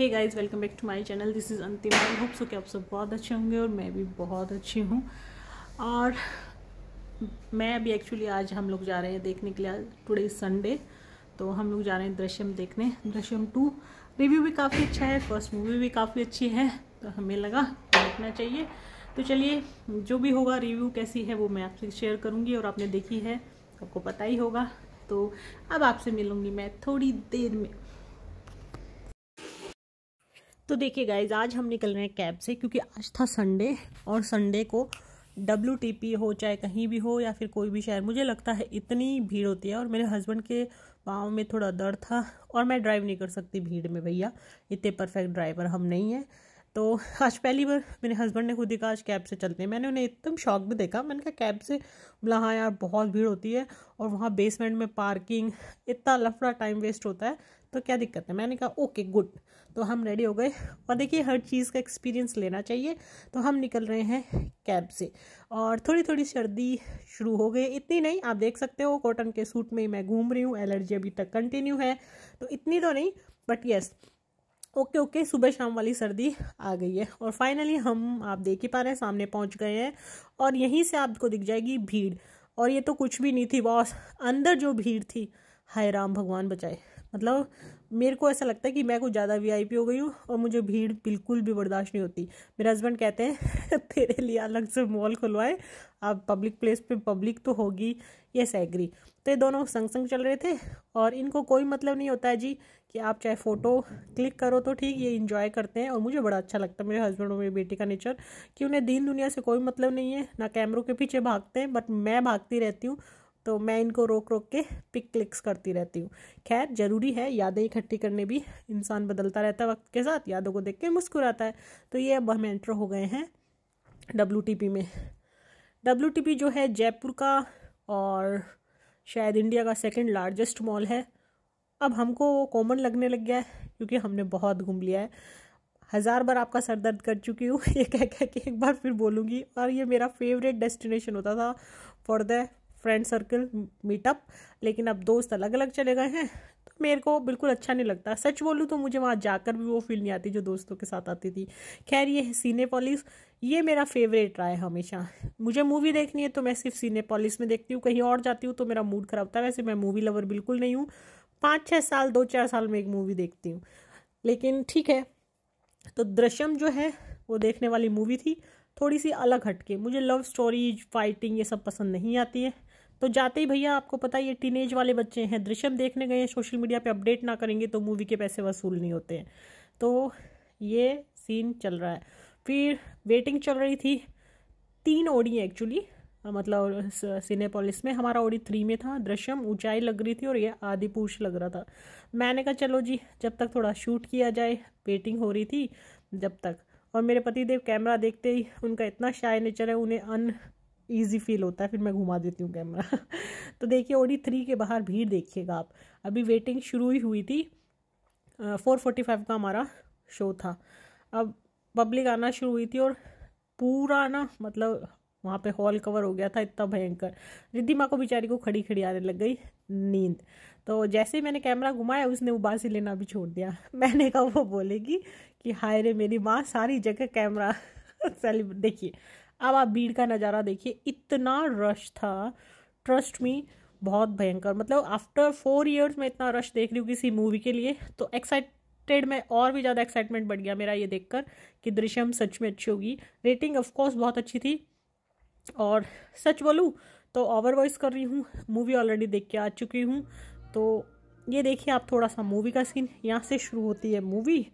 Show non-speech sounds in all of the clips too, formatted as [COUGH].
hey guys welcome back to my channel this is Antim I hope so कि आप सब बहुत अच्छे होंगे और मैं भी बहुत अच्छी हूँ और मैं अभी एक्चुअली आज हम लोग जा रहे हैं देखने के लिए टुडे संडे तो हम लोग जा रहे हैं दृश्यम देखने दृश्यम टू रिव्यू भी काफ़ी अच्छा है फर्स्ट मूवी भी काफ़ी अच्छी है तो हमें लगा देखना चाहिए तो चलिए जो भी होगा रिव्यू कैसी है वो मैं आपसे शेयर करूँगी और आपने देखी है आपको पता ही होगा तो अब आपसे मिलूँगी मैं थोड़ी देर में तो देखिए गाइज आज हम निकल रहे हैं कैब से क्योंकि आज था संडे और संडे को डब्ल्यू हो चाहे कहीं भी हो या फिर कोई भी शहर मुझे लगता है इतनी भीड़ होती है और मेरे हस्बैंड के पाँव में थोड़ा दर्द था और मैं ड्राइव नहीं कर सकती भीड़ में भैया इतने परफेक्ट ड्राइवर हम नहीं हैं तो आज पहली बार मेरे हस्बैंड ने खुद ही कहा आज कैब से चलते हैं मैंने उन्हें एकदम शौक भी देखा मैंने कहा कैब से बोला हाँ यार बहुत भीड़ होती है और वहाँ बेसमेंट में पार्किंग इतना लफड़ा टाइम वेस्ट होता है तो क्या दिक्कत है मैंने कहा ओके गुड तो हम रेडी हो गए और देखिए हर चीज़ का एक्सपीरियंस लेना चाहिए तो हम निकल रहे हैं कैब से और थोड़ी थोड़ी सर्दी शुरू हो गई इतनी नहीं आप देख सकते हो कॉटन के सूट में ही मैं घूम रही हूँ एलर्जी अभी तक कंटिन्यू है तो इतनी तो नहीं बट येस ओके ओके सुबह शाम वाली सर्दी आ गई है और फाइनली हम आप देख ही पा रहे हैं सामने पहुंच गए हैं और यहीं से आपको दिख जाएगी भीड़ और ये तो कुछ भी नहीं थी बॉस अंदर जो भीड़ थी हाय राम भगवान बचाए मतलब मेरे को ऐसा लगता है कि मैं कुछ ज़्यादा वीआईपी हो गई हूँ और मुझे भीड़ बिल्कुल भी बर्दाश्त नहीं होती मेरे हस्बैंड कहते हैं [LAUGHS] तेरे लिए अलग से मॉल खुलवाए आप पब्लिक प्लेस पे पब्लिक तो होगी ये सैगरी तो ये दोनों संग संग चल रहे थे और इनको कोई मतलब नहीं होता है जी कि आप चाहे फ़ोटो क्लिक करो तो ठीक ये इन्जॉय करते हैं और मुझे बड़ा अच्छा लगता है मेरे हस्बैंड और मेरी बेटी का नेचर कि उन्हें दीन दुनिया से कोई मतलब नहीं है ना कैमरों के पीछे भागते हैं बट मैं भागती रहती हूँ तो मैं इनको रोक रोक के पिक क्लिक्स करती रहती हूँ खैर ज़रूरी है यादें इकट्ठी करने भी इंसान बदलता रहता है वक्त के साथ यादों को देख के मुस्कुराता है तो ये अब हम एंटर हो गए हैं डब्ल्यू में डब्ल्यू जो है जयपुर का और शायद इंडिया का सेकेंड लार्जेस्ट मॉल है अब हमको कॉमन लगने लग गया है क्योंकि हमने बहुत घूम लिया है हज़ार बार आपका सर दर्द कर चुकी हूँ [LAUGHS] ये कह कह के एक बार फिर बोलूँगी और ये मेरा फेवरेट डेस्टिनेशन होता था for the friend circle meetup लेकिन अब दोस्त अलग अलग चले गए हैं तो मेरे को बिल्कुल अच्छा नहीं लगता सच बोलूँ तो मुझे वहाँ जाकर भी वो फील नहीं आती जो दोस्तों के साथ आती थी खैर ये सीने पॉलिस ये मेरा फेवरेट रहा है हमेशा मुझे मूवी देखनी है तो मैं सिर्फ सीने पॉलिस में देखती हूँ कहीं और जाती हूँ तो मेरा मूड खराब होता है वैसे मैं मूवी लवर बिल्कुल नहीं हूँ पाँच छः साल दो चार साल में एक मूवी देखती हूँ लेकिन ठीक है तो दृश्यम जो है वो देखने वाली मूवी थी थोड़ी सी अलग हटके मुझे लव स्टोरी फाइटिंग ये सब पसंद नहीं आती है तो जाते ही भैया आपको पता है ये टीनेज वाले बच्चे हैं दृश्यम देखने गए हैं सोशल मीडिया पे अपडेट ना करेंगे तो मूवी के पैसे वसूल नहीं होते हैं तो ये सीन चल रहा है फिर वेटिंग चल रही थी तीन ओडी एक्चुअली मतलब सिनेपोलिस में हमारा ओडी थ्री में था दृश्यम ऊंचाई लग रही थी और ये आदि लग रहा था मैंने कहा चलो जी जब तक थोड़ा शूट किया जाए वेटिंग हो रही थी जब तक और मेरे पति देव कैमरा देखते ही उनका इतना शाय नेचर है उन्हें अन ईजी फील होता है फिर मैं घुमा देती हूँ कैमरा [LAUGHS] तो देखिए ओडी थ्री के बाहर भीड़ देखिएगा आप अभी वेटिंग शुरू ही हुई थी फोर फोर्टी फाइव का हमारा शो था अब पब्लिक आना शुरू हुई थी और पूरा ना मतलब वहाँ पे हॉल कवर हो गया था इतना भयंकर रिद्धि माँ को बेचारी को खड़ी खड़ी आने लग गई नींद तो जैसे ही मैंने कैमरा घुमाया उसने उबासी लेना भी छोड़ दिया [LAUGHS] मैंने कहा वो बोलेगी कि हाय रे मेरी माँ सारी जगह कैमरा सेलिब्रेट [LAUGHS] देखिए अब आप भीड़ का नज़ारा देखिए इतना रश था ट्रस्ट मी बहुत भयंकर मतलब आफ्टर फोर ईयर्स मैं इतना रश देख रही हूँ किसी मूवी के लिए तो एक्साइटेड में और भी ज़्यादा एक्साइटमेंट बढ़ गया मेरा ये देखकर कि दृश्यम सच में अच्छी होगी रेटिंग ऑफकोर्स बहुत अच्छी थी और सच बोलूँ तो ओवर वॉइस कर रही हूँ मूवी ऑलरेडी देख के आ चुकी हूँ तो ये देखिए आप थोड़ा सा मूवी का सीन यहाँ से शुरू होती है मूवी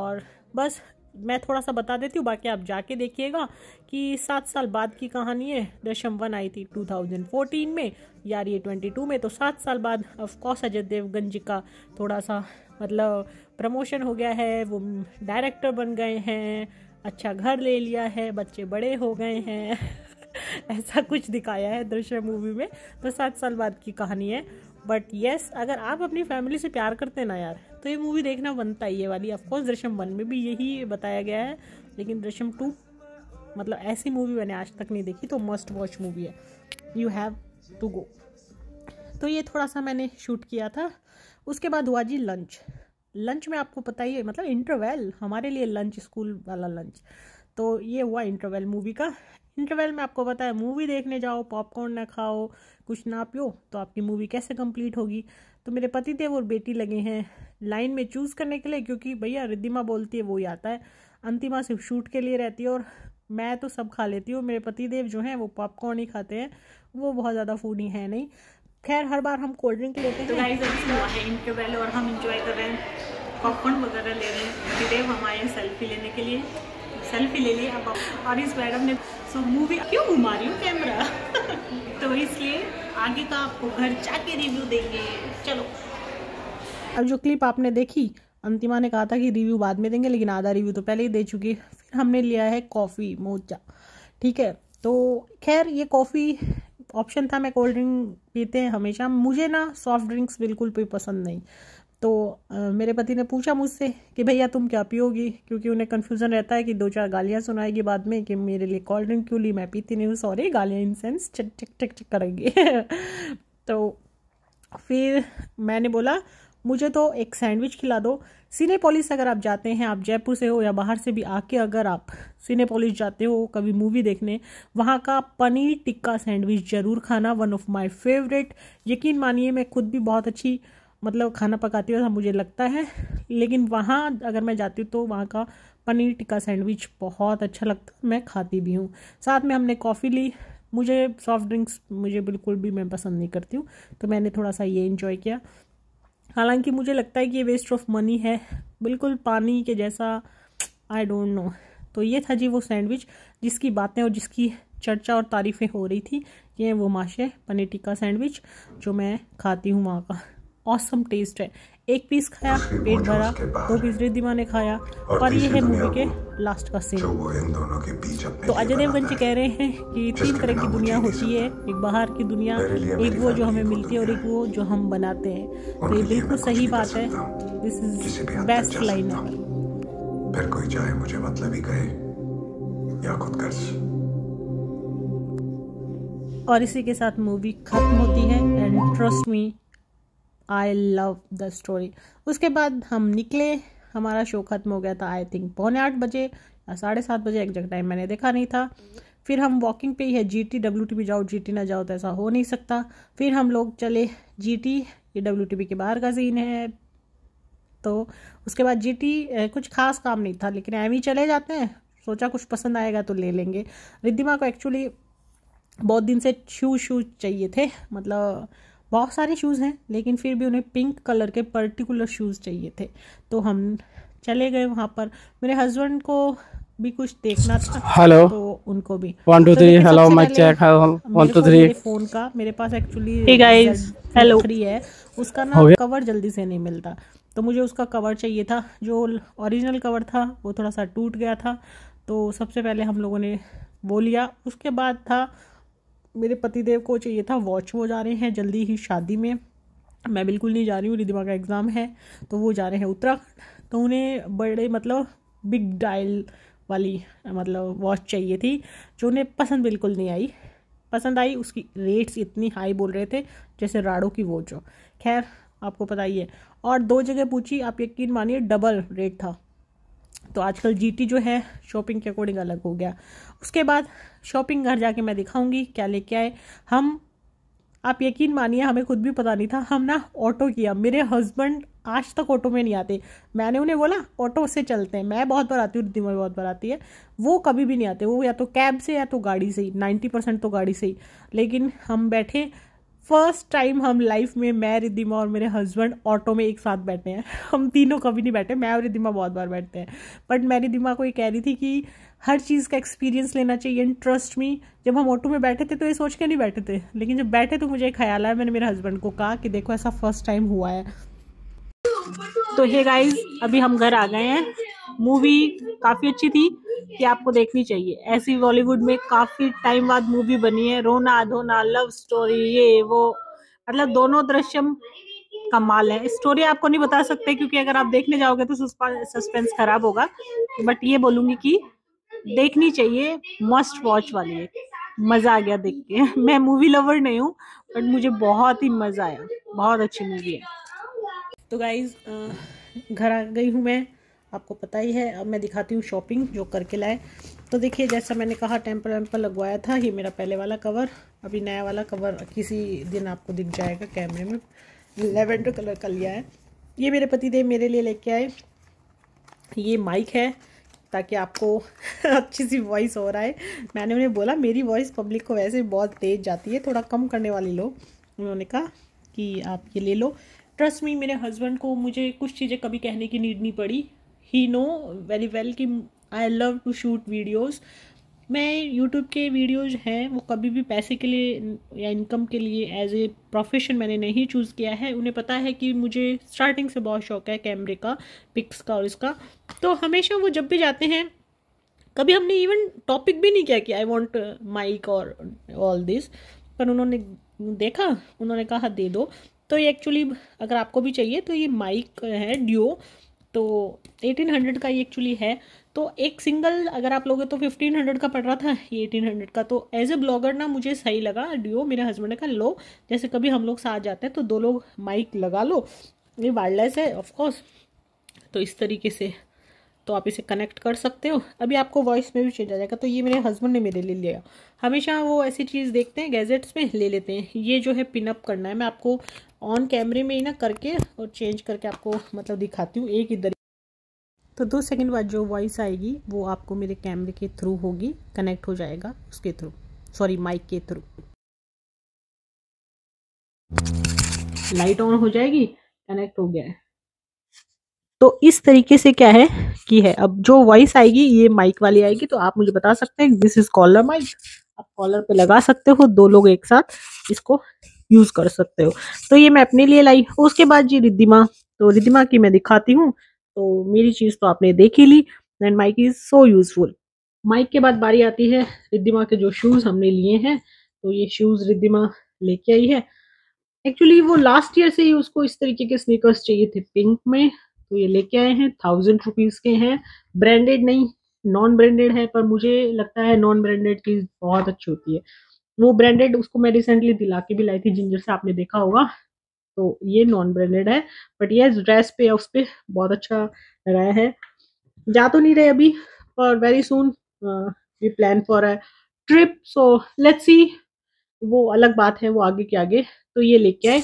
और बस मैं थोड़ा सा बता देती हूँ बाकी आप जाके देखिएगा कि सात साल बाद की कहानी है दशम वन आई थी 2014 में यार ये 22 में तो सात साल बाद ऑफकोर्स अजय देवगंज का थोड़ा सा मतलब प्रमोशन हो गया है वो डायरेक्टर बन गए हैं अच्छा घर ले लिया है बच्चे बड़े हो गए हैं [LAUGHS] ऐसा कुछ दिखाया है दृश्य मूवी में तो सात साल बाद की कहानी है बट येस yes, अगर आप अपनी फैमिली से प्यार करते हैं ना यार तो ये मूवी देखना बनता ही है वाली ऑफकोर्स दृश्यम वन में भी यही बताया गया है लेकिन दृश्यम टू मतलब ऐसी मूवी मैंने आज तक नहीं देखी तो मस्ट वॉच मूवी है यू हैव टू गो तो ये थोड़ा सा मैंने शूट किया था उसके बाद हुआ जी लंच लंच में आपको पता ही है मतलब इंटरवेल हमारे लिए लंच स्कूल वाला लंच तो ये हुआ इंटरवल मूवी का इंटरवल में आपको पता है मूवी देखने जाओ पॉपकॉर्न ना खाओ कुछ ना पियो तो आपकी मूवी कैसे कंप्लीट होगी तो मेरे पति देव और बेटी लगे हैं लाइन में चूज़ करने के लिए क्योंकि भैया रिद्धिमा बोलती है वो ही आता है अंतिमा सिर्फ शूट के लिए रहती है और मैं तो सब खा लेती हूँ मेरे पति देव जो हैं वो पॉपकॉर्न ही खाते हैं वो बहुत ज़्यादा फूडी है नहीं खैर हर बार हम कोल्ड ड्रिंक लेते तो हैं तो गाइस अभी हुआ है इंटरवल और हम इंजॉय कर रहे हैं पॉपकॉर्न वगैरह ले रहे हैं पति देव हमारे सेल्फी लेने के लिए सेल्फी ले ली अब और इस मैडम ने सो मूवी क्यों घुमा रही हूँ कैमरा [LAUGHS] तो इसलिए आगे का आपको घर जाके रिव्यू देंगे चलो अब जो क्लिप आपने देखी अंतिमा ने कहा था कि रिव्यू बाद में देंगे लेकिन आधा रिव्यू तो पहले ही दे चुकी फिर हमने लिया है कॉफ़ी मोचा ठीक है तो खैर ये कॉफ़ी ऑप्शन था मैं कोल्ड ड्रिंक पीते हैं हमेशा मुझे ना सॉफ्ट ड्रिंक्स बिल्कुल भी पसंद नहीं तो आ, मेरे पति ने पूछा मुझसे कि भैया तुम क्या पियोगी क्योंकि उन्हें कन्फ्यूज़न रहता है कि दो चार गालियाँ सुनाएगी बाद में कि मेरे लिए कोल्ड ड्रिंक क्यों ली मैं पीती नहीं हूँ सॉरी गालियाँ इन सेंस चक चक चक चक करेंगी तो फिर मैंने बोला मुझे तो एक सैंडविच खिला दो सिनेपोलिस अगर आप जाते हैं आप जयपुर से हो या बाहर से भी आके अगर आप सिनेपोलिस जाते हो कभी मूवी देखने वहाँ का पनीर टिक्का सैंडविच ज़रूर खाना वन ऑफ माय फेवरेट यकीन मानिए मैं खुद भी बहुत अच्छी मतलब खाना पकाती ऐसा मुझे लगता है लेकिन वहाँ अगर मैं जाती हूँ तो वहाँ का पनीर टिक्का सैंडविच बहुत अच्छा लगता है मैं खाती भी हूँ साथ में हमने कॉफ़ी ली मुझे सॉफ्ट ड्रिंक्स मुझे बिल्कुल भी मैं पसंद नहीं करती हूँ तो मैंने थोड़ा सा ये इन्जॉय किया हालांकि मुझे लगता है कि ये वेस्ट ऑफ मनी है बिल्कुल पानी के जैसा आई डोंट नो तो ये था जी वो सैंडविच जिसकी बातें और जिसकी चर्चा और तारीफ़ें हो रही थी ये वो माशे पनीर टिक्का सैंडविच जो मैं खाती हूँ वहाँ का ऑसम टेस्ट है एक पीस खाया पेट भरा दो पीस रिद्धिमा ने खाया और ये है मूवी के लास्ट का सीन तो अजय देवगन जी कह रहे हैं कि तीन तरह की दुनिया होती है एक बाहर की दुनिया एक वो जो हमें मिलती है और एक वो जो हम बनाते हैं तो ये बिल्कुल सही बात है दिस इज बेस्ट लाइन फिर कोई चाहे मुझे मतलब ही कहे या खुद कर और इसी के साथ मूवी खत्म होती है and trust me I love the story उसके बाद हम निकले हमारा शो ख़त्म हो गया था आई थिंक पौने आठ बजे या साढ़े सात बजे एग्जैक्ट टाइम मैंने देखा नहीं था फिर हम वॉकिंग पे ही है जी टी डब्ल्यू टी जाओ जी टी ना जाओ तो ऐसा हो नहीं सकता फिर हम लोग चले जी टी ये डब्ल्यू टी के बाहर का सीन है तो उसके बाद जी टी कुछ खास काम नहीं था लेकिन एम ही चले जाते हैं सोचा कुछ पसंद आएगा तो ले लेंगे रिद्धिमा को एक्चुअली बहुत दिन से शूज शूज चाहिए थे मतलब बहुत सारे शूज़ हैं लेकिन फिर भी उन्हें पिंक कलर के पर्टिकुलर शूज़ चाहिए थे तो हम चले गए वहाँ पर मेरे हस्बैंड को भी कुछ देखना था हेलो तो उनको भी one two three hello mic check one two three phone का मेरे पास एक्चुअली हेलो थ्री है उसका ना कवर जल्दी से नहीं मिलता तो मुझे उसका कवर चाहिए था जो ओरिजिनल कवर था वो थोड़ा सा टूट गया था तो सबसे पहले हम लोगों ने वो लिया उसके बाद था मेरे पतिदेव को चाहिए था वॉच वो जा रहे हैं जल्दी ही शादी में मैं बिल्कुल नहीं जा रही हूँ रिदिमा का एग्ज़ाम है तो वो जा रहे हैं उत्तराखंड तो उन्हें बड़े मतलब बिग डायल वाली मतलब वॉच चाहिए थी जो उन्हें पसंद बिल्कुल नहीं आई पसंद आई उसकी रेट्स इतनी हाई बोल रहे थे जैसे राडो की वॉच हो खैर आपको पता ही है और दो जगह पूछी आप यकीन मानिए डबल रेट था तो आजकल जीटी जो है शॉपिंग के अकॉर्डिंग अलग हो गया उसके बाद शॉपिंग घर जाके मैं दिखाऊंगी क्या लेके आए हम आप यकीन मानिए हमें खुद भी पता नहीं था हम ना ऑटो किया मेरे हस्बैंड आज तक ऑटो में नहीं आते मैंने उन्हें बोला ऑटो से चलते हैं मैं बहुत बार आती हूँ दिमाग बहुत बार आती है वो कभी भी नहीं आते वो या तो कैब से या तो गाड़ी से ही नाइन्टी परसेंट तो गाड़ी से ही लेकिन हम बैठे फर्स्ट टाइम हम लाइफ में मैं रिदिमा और मेरे हस्बैंड ऑटो में एक साथ बैठे हैं हम तीनों कभी नहीं बैठे मैं और रिदिमा बहुत बार बैठते हैं बट मैं रिदिमा को ये कह रही थी कि हर चीज़ का एक्सपीरियंस लेना चाहिए एंड ट्रस्ट मी जब हम ऑटो में बैठे थे तो ये सोच के नहीं बैठे थे लेकिन जब बैठे तो मुझे ख्याल आया मैंने मेरे हस्बैंड को कहा कि देखो ऐसा फर्स्ट टाइम हुआ है तो ये गाइज अभी हम घर आ गए हैं मूवी काफ़ी अच्छी थी कि आपको देखनी चाहिए ऐसी बॉलीवुड में काफ़ी टाइम बाद मूवी बनी है रोना धोना लव स्टोरी ये वो मतलब दोनों दृश्यम कमाल है स्टोरी आपको नहीं बता सकते क्योंकि अगर आप देखने जाओगे तो सस्पेंस खराब होगा बट ये बोलूंगी कि देखनी चाहिए मस्ट वॉच वाली है मज़ा आ गया देख के [LAUGHS] मैं मूवी लवर नहीं हूँ बट मुझे बहुत ही मज़ा आया बहुत अच्छी मूवी है तो गाइज घर आ गई हूँ मैं आपको पता ही है अब मैं दिखाती हूँ शॉपिंग जो करके लाए तो देखिए जैसा मैंने कहा टेम्पल वेम्पल लगवाया था ये मेरा पहले वाला कवर अभी नया वाला कवर किसी दिन आपको दिख जाएगा कैमरे में लेवेंडर कलर का लिया है ये मेरे पति देव मेरे लिए लेके आए ये माइक है ताकि आपको [LAUGHS] अच्छी सी वॉइस हो रहा है मैंने उन्हें बोला मेरी वॉइस पब्लिक को वैसे बहुत तेज़ जाती है थोड़ा कम करने वाली लोग उन्होंने कहा कि आप ये ले लो ट्रस्ट मी मेरे हस्बैंड को मुझे कुछ चीज़ें कभी कहने की नीड नहीं पड़ी ही नो वेरी वेल कि I love to shoot videos मैं यूट्यूब के वीडियोज हैं वो कभी भी पैसे के लिए या इनकम के लिए एज ए प्रोफेशन मैंने नहीं चूज़ किया है उन्हें पता है कि मुझे स्टार्टिंग से बहुत शौक है कैमरे का पिक्स का और इसका तो हमेशा वो जब भी जाते हैं कभी हमने इवन टॉपिक भी नहीं किया कि आई वॉन्ट माइक और ऑल दिस पर उन्होंने देखा उन्होंने कहा दे दो तो ये एक्चुअली अगर आपको भी चाहिए तो ये माइक है ड्यो तो 1800 का ये एक्चुअली है तो एक सिंगल अगर आप लोगे तो 1500 का पड़ रहा था ये 1800 का तो एज ए ब्लॉगर ना मुझे सही लगा ड्यू मेरे हस्बैंड ने कहा लो जैसे कभी हम लोग साथ जाते हैं तो दो लोग माइक लगा लो ये वायरलेस है ऑफकोर्स तो इस तरीके से तो आप इसे कनेक्ट कर सकते हो अभी आपको वॉइस में भी चेंज आ जाएगा तो ये मेरे हस्बैंड ने मेरे लिए लिया हमेशा वो ऐसी चीज़ देखते हैं गैजेट्स में ले लेते हैं ये जो है पिनअप करना है मैं आपको ऑन कैमरे में ही ना करके और चेंज करके आपको मतलब दिखाती हूँ एक इधर तो दो सेकंड बाद जो वॉइस आएगी वो आपको मेरे कैमरे के थ्रू होगी कनेक्ट हो जाएगा उसके थ्रू सॉरी माइक के थ्रू लाइट ऑन हो जाएगी कनेक्ट हो गया है तो इस तरीके से क्या है कि है अब जो वॉइस आएगी ये माइक वाली आएगी तो आप मुझे बता सकते हैं दिस इज कॉलर माइक आप कॉलर पे लगा सकते हो दो लोग एक साथ इसको यूज़ कर सकते हो तो ये मैं अपने लिए लाई उसके बाद जी रिद्धिमा तो रिद्धिमा की मैं दिखाती हूँ तो मेरी चीज़ तो आपने देख ही ली and mic is so useful mic के बाद बारी आती है रिद्धिमा के जो शूज़ हमने लिए हैं तो ये शूज़ रिद्धिमा लेके आई है एक्चुअली वो लास्ट ईयर से ही उसको इस तरीके के स्नीकर्स चाहिए थे पिंक में तो ये लेके आए हैं थाउजेंड रुपीज़ के हैं ब्रांडेड नहीं नॉन ब्रांडेड है पर मुझे लगता है नॉन ब्रांडेड चीज़ बहुत अच्छी होती है वो ब्रांडेड उसको मैं रिसेंटली दिला के भी लाई थी जिंजर से आपने देखा होगा तो ये नॉन ब्रांडेड है बट ये ड्रेस पे उस पर बहुत अच्छा रहा है जा तो नहीं रहे अभी और very soon we plan for a trip so let's see वो अलग बात है वो आगे के आगे तो ये लेके आए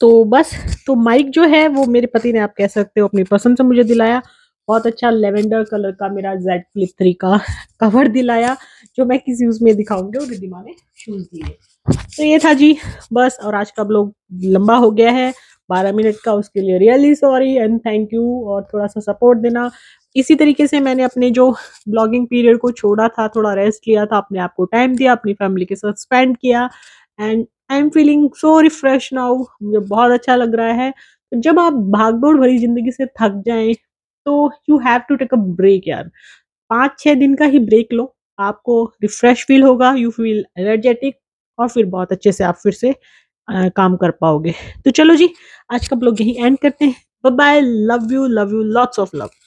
तो बस तो माइक जो है वो मेरे पति ने आप कह सकते हो अपनी पसंद से मुझे दिलाया बहुत अच्छा लेवेंडर कलर का मेरा जेड फ्लिप थ्री का कवर दिलाया जो मैं किसी उसमें दिखाऊंगी और रिदिमा ने शूज़ दिए तो ये था जी बस और आज का ब्लॉग लंबा हो गया है बारह मिनट का उसके लिए really sorry and thank you और थोड़ा सा सपोर्ट देना इसी तरीके से मैंने अपने जो ब्लॉगिंग पीरियड को छोड़ा था थोड़ा रेस्ट लिया था अपने आप को टाइम दिया अपनी फैमिली के साथ स्पेंड किया and I am feeling so refresh now मुझे बहुत अच्छा लग रहा है तो जब आप भागदौड़ भरी ज़िंदगी से थक जाएं तो you have to take a break यार पाँच छः दिन का ही ब्रेक लो आपको रिफ्रेश फील होगा यू फील एनर्जेटिक और फिर बहुत अच्छे से आप फिर से आ, काम कर पाओगे तो चलो जी आज का ब्लॉग यहीं एंड करते हैं bye bye love you love you lots of love